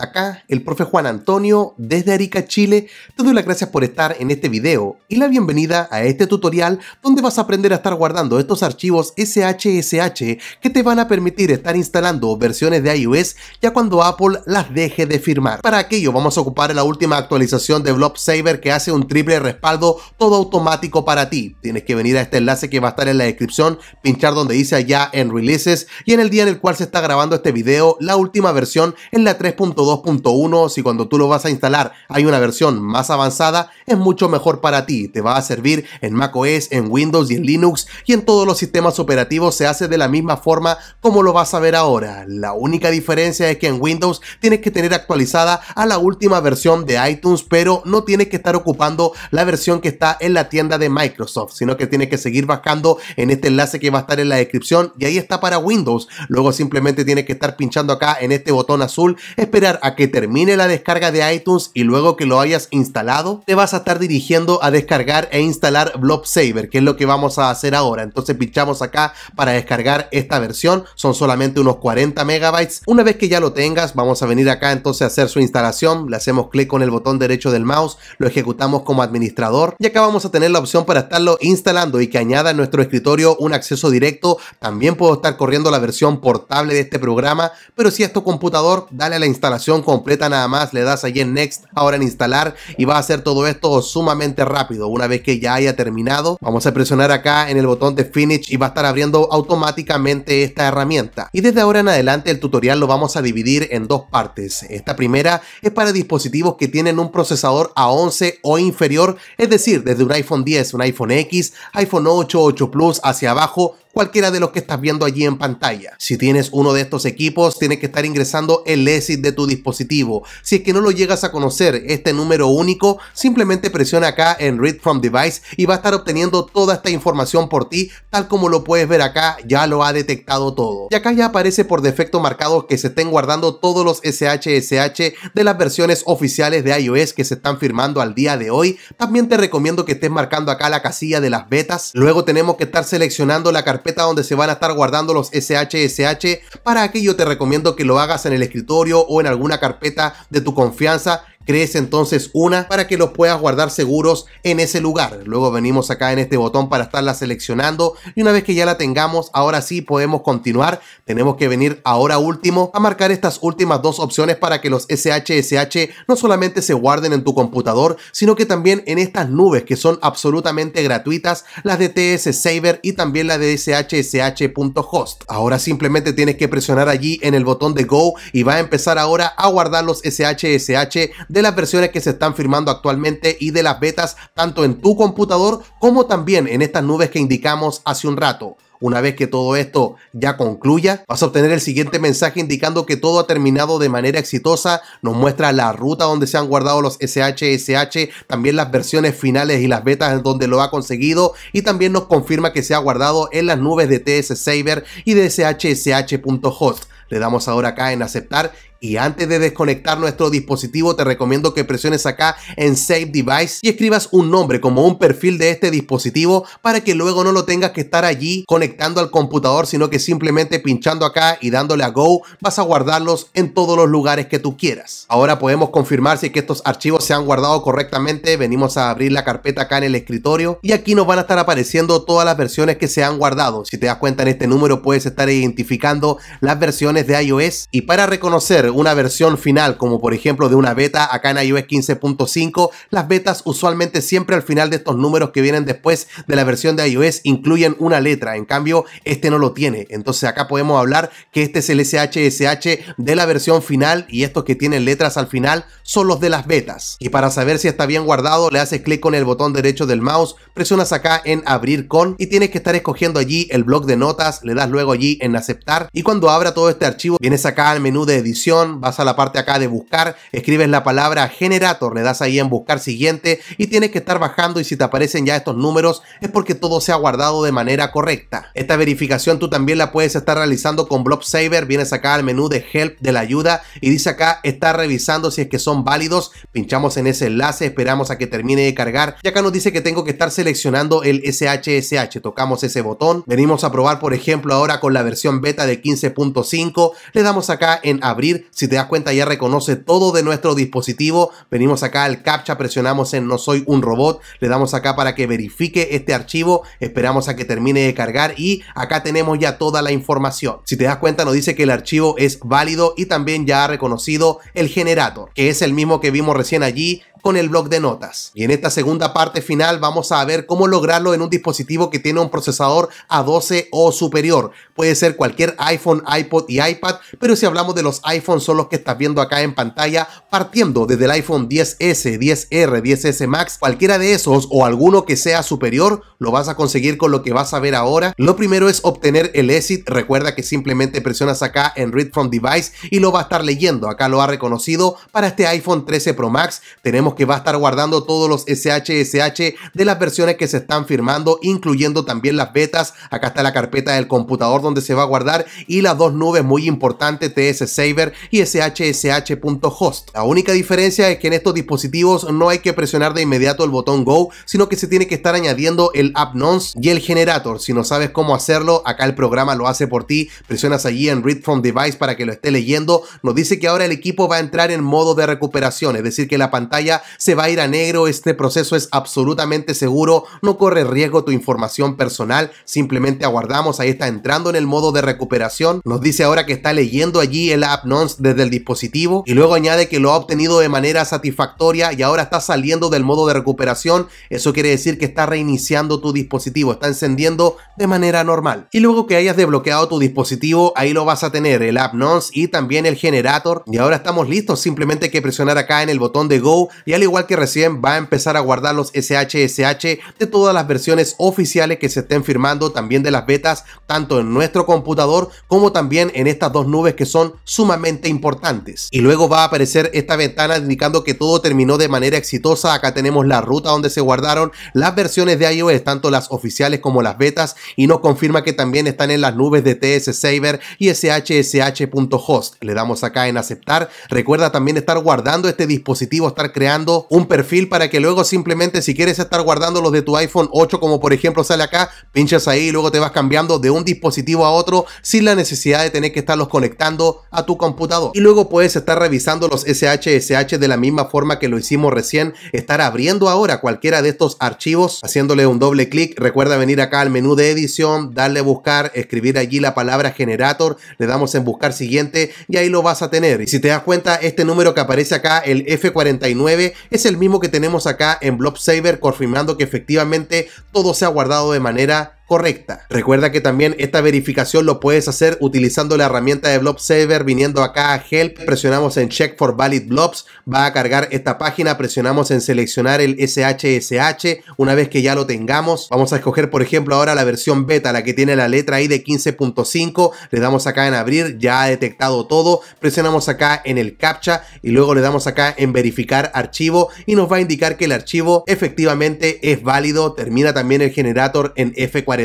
Acá el profe Juan Antonio desde Arica, Chile, te doy las gracias por estar en este video y la bienvenida a este tutorial donde vas a aprender a estar guardando estos archivos SHSH que te van a permitir estar instalando versiones de iOS ya cuando Apple las deje de firmar. Para aquello vamos a ocupar la última actualización de Blob Saver que hace un triple respaldo todo automático para ti. Tienes que venir a este enlace que va a estar en la descripción, pinchar donde dice allá en Releases y en el día en el cual se está grabando este video la última versión en la 3.2 2.1, si cuando tú lo vas a instalar hay una versión más avanzada, es mucho mejor para ti. Te va a servir en macOS, en Windows y en Linux y en todos los sistemas operativos se hace de la misma forma como lo vas a ver ahora. La única diferencia es que en Windows tienes que tener actualizada a la última versión de iTunes, pero no tienes que estar ocupando la versión que está en la tienda de Microsoft, sino que tienes que seguir bajando en este enlace que va a estar en la descripción y ahí está para Windows. Luego simplemente tienes que estar pinchando acá en este botón azul, esperar a que termine la descarga de iTunes y luego que lo hayas instalado, te vas a estar dirigiendo a descargar e instalar Blob Saver, que es lo que vamos a hacer ahora. Entonces pinchamos acá para descargar esta versión, son solamente unos 40 megabytes. Una vez que ya lo tengas, vamos a venir acá entonces a hacer su instalación, le hacemos clic con el botón derecho del mouse, lo ejecutamos como administrador y acá vamos a tener la opción para estarlo instalando y que añada a nuestro escritorio un acceso directo. También puedo estar corriendo la versión portable de este programa, pero si es tu computador, dale a la instalación completa nada más le das allí en Next, ahora en instalar y va a hacer todo esto sumamente rápido. Una vez que ya haya terminado, vamos a presionar acá en el botón de Finish y va a estar abriendo automáticamente esta herramienta. Y desde ahora en adelante el tutorial lo vamos a dividir en dos partes. Esta primera es para dispositivos que tienen un procesador A11 o inferior, es decir, desde un iPhone 10, un iPhone X, iPhone 8, 8 Plus hacia abajo, cualquiera de los que estás viendo allí en pantalla. Si tienes uno de estos equipos, tienes que estar ingresando el ESID de tu dispositivo. Si es que no lo llegas a conocer, este número único, simplemente presiona acá en Read From Device y va a estar obteniendo toda esta información por ti, tal como lo puedes ver acá, ya lo ha detectado todo. Y acá ya aparece por defecto marcado que se estén guardando todos los SHSH de las versiones oficiales de iOS que se están firmando al día de hoy. También te recomiendo que estés marcando acá la casilla de las betas. Luego tenemos que estar seleccionando la carpeta carpeta donde se van a estar guardando los SHSH. Para que yo te recomiendo que lo hagas en el escritorio o en alguna carpeta de tu confianza Crees entonces una para que los puedas guardar seguros en ese lugar. Luego venimos acá en este botón para estarla seleccionando y una vez que ya la tengamos, ahora sí podemos continuar. Tenemos que venir ahora último a marcar estas últimas dos opciones para que los SHSH no solamente se guarden en tu computador, sino que también en estas nubes que son absolutamente gratuitas, las de TS Saver y también la de SHSH.host. Ahora simplemente tienes que presionar allí en el botón de Go y va a empezar ahora a guardar los SHSH de las versiones que se están firmando actualmente y de las betas tanto en tu computador como también en estas nubes que indicamos hace un rato. Una vez que todo esto ya concluya, vas a obtener el siguiente mensaje indicando que todo ha terminado de manera exitosa. Nos muestra la ruta donde se han guardado los SHSH, también las versiones finales y las betas donde lo ha conseguido y también nos confirma que se ha guardado en las nubes de TS Saber y de SHSH.host. Le damos ahora acá en aceptar y antes de desconectar nuestro dispositivo, te recomiendo que presiones acá en Save Device y escribas un nombre como un perfil de este dispositivo para que luego no lo tengas que estar allí conectando al computador, sino que simplemente pinchando acá y dándole a Go vas a guardarlos en todos los lugares que tú quieras. Ahora podemos confirmar si que estos archivos se han guardado correctamente. Venimos a abrir la carpeta acá en el escritorio y aquí nos van a estar apareciendo todas las versiones que se han guardado. Si te das cuenta en este número puedes estar identificando las versiones de iOS y para reconocer una versión final, como por ejemplo de una beta acá en iOS 15.5, las betas usualmente siempre al final de estos números que vienen después de la versión de iOS incluyen una letra, en cambio este no lo tiene. Entonces acá podemos hablar que este es el SHSH de la versión final y estos que tienen letras al final son los de las betas. Y para saber si está bien guardado, le haces clic con el botón derecho del mouse, presionas acá en abrir con y tienes que estar escogiendo allí el blog de notas, le das luego allí en aceptar y cuando abra todo este archivo vienes acá al menú de edición vas a la parte acá de buscar, escribes la palabra generator, le das ahí en buscar siguiente y tienes que estar bajando y si te aparecen ya estos números es porque todo se ha guardado de manera correcta. Esta verificación tú también la puedes estar realizando con Blob Saver, vienes acá al menú de help de la ayuda y dice acá está revisando si es que son válidos, pinchamos en ese enlace, esperamos a que termine de cargar y acá nos dice que tengo que estar seleccionando el SHSH, tocamos ese botón, venimos a probar por ejemplo ahora con la versión beta de 15.5, le damos acá en abrir, si te das cuenta, ya reconoce todo de nuestro dispositivo. Venimos acá al CAPTCHA, presionamos en No soy un robot, le damos acá para que verifique este archivo, esperamos a que termine de cargar y acá tenemos ya toda la información. Si te das cuenta, nos dice que el archivo es válido y también ya ha reconocido el generator, que es el mismo que vimos recién allí con el blog de notas. Y en esta segunda parte final vamos a ver cómo lograrlo en un dispositivo que tiene un procesador A12 o superior. Puede ser cualquier iPhone, iPod y iPad, pero si hablamos de los iPhones son los que estás viendo acá en pantalla, partiendo desde el iPhone 10S, 10R, 10S Max, cualquiera de esos o alguno que sea superior, lo vas a conseguir con lo que vas a ver ahora. Lo primero es obtener el exit, recuerda que simplemente presionas acá en Read From Device y lo va a estar leyendo, acá lo ha reconocido para este iPhone 13 Pro Max, tenemos que va a estar guardando todos los SHSH de las versiones que se están firmando, incluyendo también las betas, acá está la carpeta del computador donde se va a guardar y las dos nubes muy importantes TS Saver y shsh.host La única diferencia es que en estos dispositivos no hay que presionar de inmediato el botón Go, sino que se tiene que estar añadiendo el app nonce y el generator. Si no sabes cómo hacerlo, acá el programa lo hace por ti, presionas allí en Read from Device para que lo esté leyendo. Nos dice que ahora el equipo va a entrar en modo de recuperación, es decir, que la pantalla se va a ir a negro, este proceso es absolutamente seguro, no corre riesgo tu información personal, simplemente aguardamos, ahí está entrando en el modo de recuperación. Nos dice ahora que está leyendo allí el app nonce desde el dispositivo y luego añade que lo ha obtenido de manera satisfactoria y ahora está saliendo del modo de recuperación. Eso quiere decir que está reiniciando tu dispositivo, está encendiendo de manera normal. Y luego que hayas desbloqueado tu dispositivo, ahí lo vas a tener, el app nonce y también el generator. Y ahora estamos listos, simplemente hay que presionar acá en el botón de Go y al igual que recién va a empezar a guardar los SHSH de todas las versiones oficiales que se estén firmando, también de las betas, tanto en nuestro computador como también en estas dos nubes que son sumamente importantes. Y luego va a aparecer esta ventana indicando que todo terminó de manera exitosa. Acá tenemos la ruta donde se guardaron las versiones de iOS, tanto las oficiales como las betas, y nos confirma que también están en las nubes de TS Saver y shsh.host. Le damos acá en aceptar. Recuerda también estar guardando este dispositivo, estar creando un perfil para que luego simplemente si quieres estar guardando los de tu iPhone 8 como por ejemplo sale acá, pinchas ahí y luego te vas cambiando de un dispositivo a otro sin la necesidad de tener que estarlos conectando a tu computadora y luego puedes estar revisando los SHSH de la misma forma que lo hicimos recién, estar abriendo ahora cualquiera de estos archivos, haciéndole un doble clic. Recuerda venir acá al menú de edición, darle a buscar, escribir allí la palabra generator, le damos en buscar siguiente y ahí lo vas a tener. Y si te das cuenta, este número que aparece acá, el F49, es el mismo que tenemos acá en Blob Saver, confirmando que efectivamente todo se ha guardado de manera correcta. Recuerda que también esta verificación lo puedes hacer utilizando la herramienta de Blob Saver viniendo acá a Help, presionamos en Check for Valid Blobs, va a cargar esta página, presionamos en seleccionar el SHSH, una vez que ya lo tengamos, vamos a escoger por ejemplo ahora la versión beta, la que tiene la letra I de 15.5, le damos acá en abrir, ya ha detectado todo, presionamos acá en el CAPTCHA y luego le damos acá en verificar archivo y nos va a indicar que el archivo efectivamente es válido, termina también el generator en F40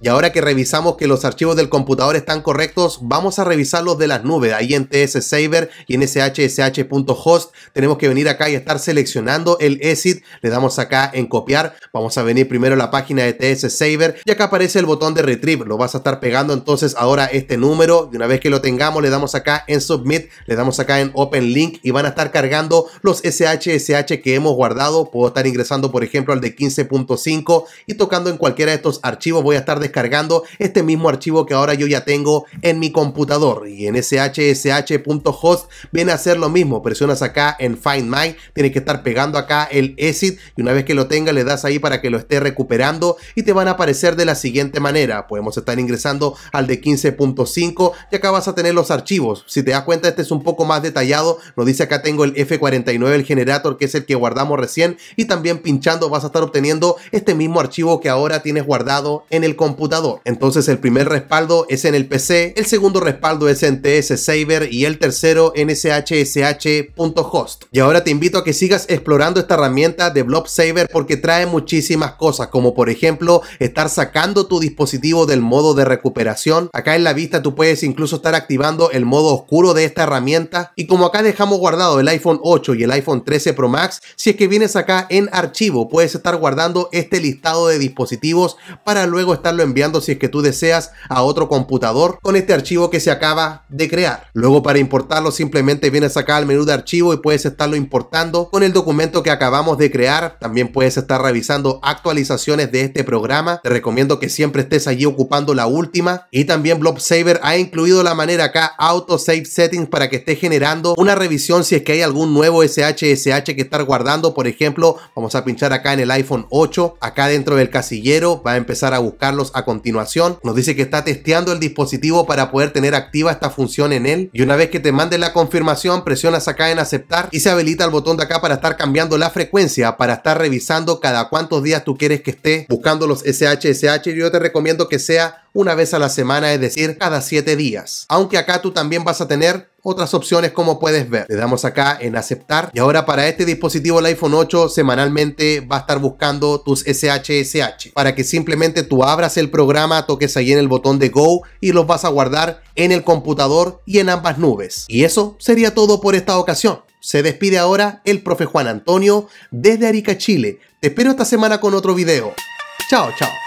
y ahora que revisamos que los archivos del computador están correctos, vamos a revisar los de las nubes. Ahí en TS Saver y en shsh.host tenemos que venir acá y estar seleccionando el exit. Le damos acá en copiar. Vamos a venir primero a la página de TS Saver y acá aparece el botón de retrieve. Lo vas a estar pegando entonces ahora este número. Y una vez que lo tengamos, le damos acá en submit, le damos acá en open link y van a estar cargando los SHSH que hemos guardado. Puedo estar ingresando, por ejemplo, al de 15.5 y tocando en cualquiera de estos archivos archivos voy a estar descargando este mismo archivo que ahora yo ya tengo en mi computador. Y en shsh.host viene a hacer lo mismo. Presionas acá en Find My, tienes que estar pegando acá el exit y una vez que lo tenga le das ahí para que lo esté recuperando y te van a aparecer de la siguiente manera. Podemos estar ingresando al de 15.5 y acá vas a tener los archivos. Si te das cuenta, este es un poco más detallado. lo dice acá tengo el F49, el generator, que es el que guardamos recién. Y también pinchando vas a estar obteniendo este mismo archivo que ahora tienes guardado en el computador. Entonces el primer respaldo es en el PC, el segundo respaldo es en TS Saver y el tercero en host Y ahora te invito a que sigas explorando esta herramienta de Blob Saver porque trae muchísimas cosas, como por ejemplo estar sacando tu dispositivo del modo de recuperación. Acá en la vista tú puedes incluso estar activando el modo oscuro de esta herramienta. Y como acá dejamos guardado el iPhone 8 y el iPhone 13 Pro Max, si es que vienes acá en archivo, puedes estar guardando este listado de dispositivos para luego estarlo enviando si es que tú deseas a otro computador con este archivo que se acaba de crear. Luego para importarlo simplemente vienes acá al menú de archivo y puedes estarlo importando con el documento que acabamos de crear. También puedes estar revisando actualizaciones de este programa. Te recomiendo que siempre estés allí ocupando la última. Y también Blob Saver ha incluido la manera acá Auto Save Settings para que esté generando una revisión si es que hay algún nuevo SHSH que estar guardando. Por ejemplo, vamos a pinchar acá en el iPhone 8. Acá dentro del casillero va a empezar a buscarlos a continuación. Nos dice que está testeando el dispositivo para poder tener activa esta función en él. Y una vez que te mande la confirmación, presionas acá en aceptar y se habilita el botón de acá para estar cambiando la frecuencia, para estar revisando cada cuántos días tú quieres que esté buscando los SHSH. Yo te recomiendo que sea una vez a la semana, es decir, cada 7 días. Aunque acá tú también vas a tener otras opciones como puedes ver. Le damos acá en aceptar y ahora para este dispositivo el iPhone 8 semanalmente va a estar buscando tus SHSH para que simplemente tú abras el programa, toques ahí en el botón de Go y los vas a guardar en el computador y en ambas nubes. Y eso sería todo por esta ocasión. Se despide ahora el profe Juan Antonio desde Arica, Chile. Te espero esta semana con otro video. Chao, chao.